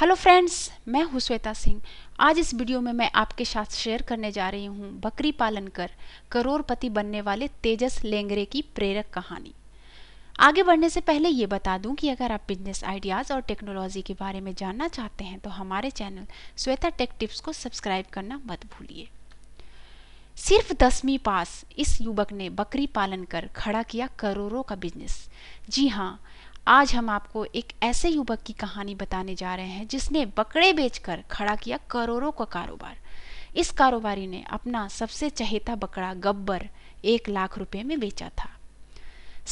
hello friends मैं हूँ श्वेता सिंह आज इस वीडियो में मैं आपके साथ शेयर करने जा रही हूँ बकरी पालन कर करोड़पति बनने वाले तेजस लेंगरे की प्रेरक कहानी आगे बढ़ने से पहले ये बता दूं कि अगर आप बिजनेस आइडियाज़ और टेक्नोलॉजी के बारे में जानना चाहते हैं तो हमारे चैनल श्वेता टेक टिप्स को सब्सक्राइब करना मत भूलिए सिर्फ दसवीं पास इस युवक ने बकरी पालन कर खड़ा किया करोड़ों का बिजनेस जी हाँ आज हम आपको एक ऐसे युवक की कहानी बताने जा रहे हैं जिसने बकरे बेचकर खड़ा किया करोड़ों का कारोबार इस कारोबारी ने अपना सबसे चहेता बकरा गब्बर एक लाख रुपए में बेचा था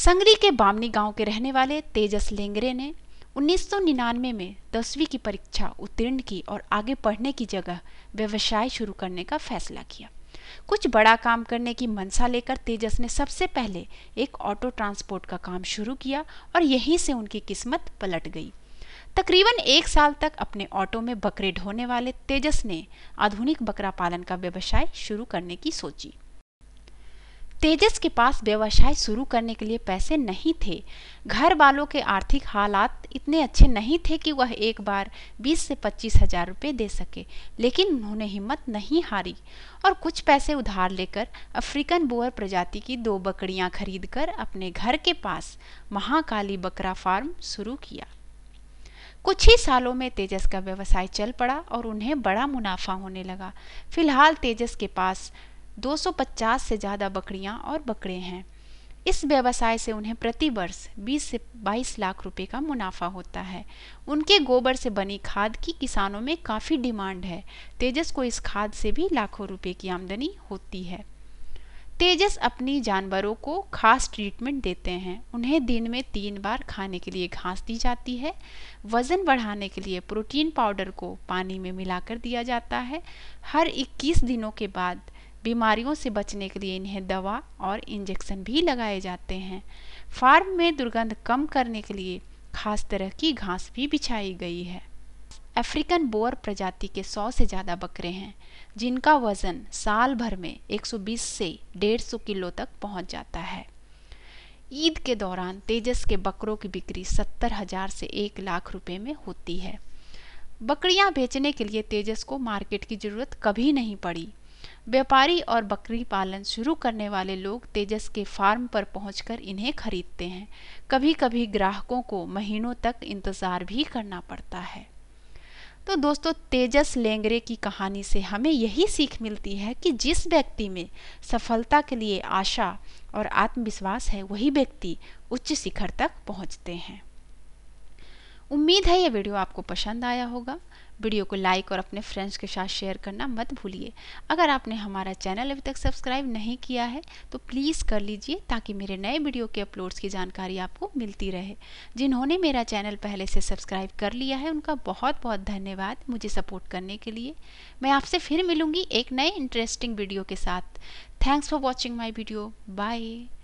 संगरी के बामनी गांव के रहने वाले तेजस लेंगरे ने 1999 में दसवीं की परीक्षा उत्तीर्ण की और आगे पढ़ने की जगह व्यवसाय शुरू करने का फैसला किया कुछ बड़ा काम करने की मनसा लेकर तेजस ने सबसे पहले एक ऑटो ट्रांसपोर्ट का काम शुरू किया और यहीं से उनकी किस्मत पलट गई तकरीबन एक साल तक अपने ऑटो में बकरे ढोने वाले तेजस ने आधुनिक बकरा पालन का व्यवसाय शुरू करने की सोची तेजस के पास व्यवसाय शुरू करने के लिए पैसे नहीं थे घर वालों के आर्थिक हालात इतने अच्छे नहीं थे कि वह एक बार 20 से पच्चीस हजार रुपये दे सके लेकिन उन्होंने हिम्मत नहीं हारी और कुछ पैसे उधार लेकर अफ्रीकन बोअर प्रजाति की दो बकरियां खरीदकर अपने घर के पास महाकाली बकरा फार्म शुरू किया कुछ ही सालों में तेजस का व्यवसाय चल पड़ा और उन्हें बड़ा मुनाफा होने लगा फिलहाल तेजस के पास 250 से ज़्यादा बकरियां और बकरे हैं इस व्यवसाय से उन्हें प्रति वर्ष 20 से 22 लाख रुपए का मुनाफा होता है उनके गोबर से बनी खाद की किसानों में काफ़ी डिमांड है तेजस को इस खाद से भी लाखों रुपए की आमदनी होती है तेजस अपनी जानवरों को खास ट्रीटमेंट देते हैं उन्हें दिन में तीन बार खाने के लिए घास दी जाती है वज़न बढ़ाने के लिए प्रोटीन पाउडर को पानी में मिलाकर दिया जाता है हर 21 दिनों के बाद बीमारियों से बचने के लिए इन्हें दवा और इंजेक्शन भी लगाए जाते हैं फार्म में दुर्गंध कम करने के लिए खास तरह की घास भी बिछाई गई है अफ्रीकन बोअर प्रजाति के 100 से ज़्यादा बकरे हैं जिनका वज़न साल भर में 120 से 150 किलो तक पहुंच जाता है ईद के दौरान तेजस के बकरों की बिक्री सत्तर हजार से एक लाख रुपए में होती है बकरियां बेचने के लिए तेजस को मार्केट की ज़रूरत कभी नहीं पड़ी व्यापारी और बकरी पालन शुरू करने वाले लोग तेजस के फार्म पर पहुंचकर इन्हें खरीदते हैं कभी कभी ग्राहकों को महीनों तक इंतज़ार भी करना पड़ता है तो दोस्तों तेजस लेंगरे की कहानी से हमें यही सीख मिलती है कि जिस व्यक्ति में सफलता के लिए आशा और आत्मविश्वास है वही व्यक्ति उच्च शिखर तक पहुंचते हैं उम्मीद है ये वीडियो आपको पसंद आया होगा वीडियो को लाइक और अपने फ्रेंड्स के साथ शेयर करना मत भूलिए अगर आपने हमारा चैनल अभी तक सब्सक्राइब नहीं किया है तो प्लीज़ कर लीजिए ताकि मेरे नए वीडियो के अपलोड्स की जानकारी आपको मिलती रहे जिन्होंने मेरा चैनल पहले से सब्सक्राइब कर लिया है उनका बहुत बहुत धन्यवाद मुझे सपोर्ट करने के लिए मैं आपसे फिर मिलूँगी एक नए इंटरेस्टिंग वीडियो के साथ thanks for watching my video bye